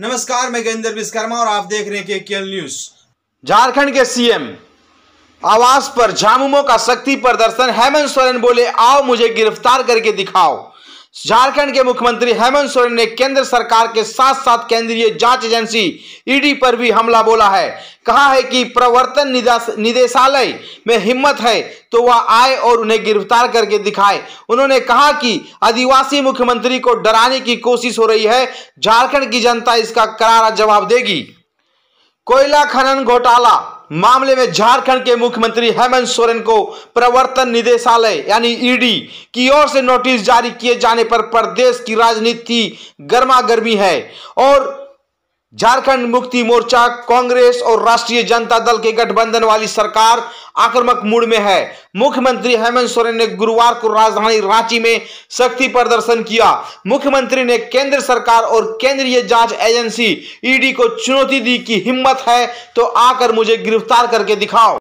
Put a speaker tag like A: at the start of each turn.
A: नमस्कार मैं गेंद्र विश्वकर्मा और आप देख रहे हैं केल न्यूज झारखंड के सीएम आवास पर झामुमो का शक्ति प्रदर्शन हेमंत सोरेन बोले आओ मुझे गिरफ्तार करके दिखाओ झारखंड के मुख्यमंत्री हेमंत सोरेन ने केंद्र सरकार के साथ साथ केंद्रीय जांच एजेंसी ईडी पर भी हमला बोला है कहा है कि प्रवर्तन निदेशालय में हिम्मत है तो वह आए और उन्हें गिरफ्तार करके दिखाए उन्होंने कहा कि आदिवासी मुख्यमंत्री को डराने की कोशिश हो रही है झारखंड की जनता इसका करारा जवाब देगी कोयला खनन घोटाला मामले में झारखंड के मुख्यमंत्री हेमंत सोरेन को प्रवर्तन निदेशालय यानी ईडी e की ओर से नोटिस जारी किए जाने पर प्रदेश की राजनीति गर्मा गर्मी है और झारखंड मुक्ति मोर्चा कांग्रेस और राष्ट्रीय जनता दल के गठबंधन वाली सरकार आक्रामक मूड में है मुख्यमंत्री हेमंत सोरेन ने गुरुवार को राजधानी रांची में शक्ति प्रदर्शन किया मुख्यमंत्री ने केंद्र सरकार और केंद्रीय जांच एजेंसी ईडी को चुनौती दी कि हिम्मत है तो आकर मुझे गिरफ्तार करके दिखाओ